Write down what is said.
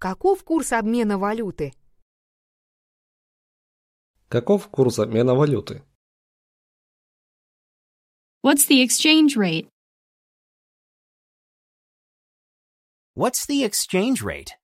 Каков курс обмена валюты? Каков курс обмена валюты? What's the exchange rate? What's the exchange rate?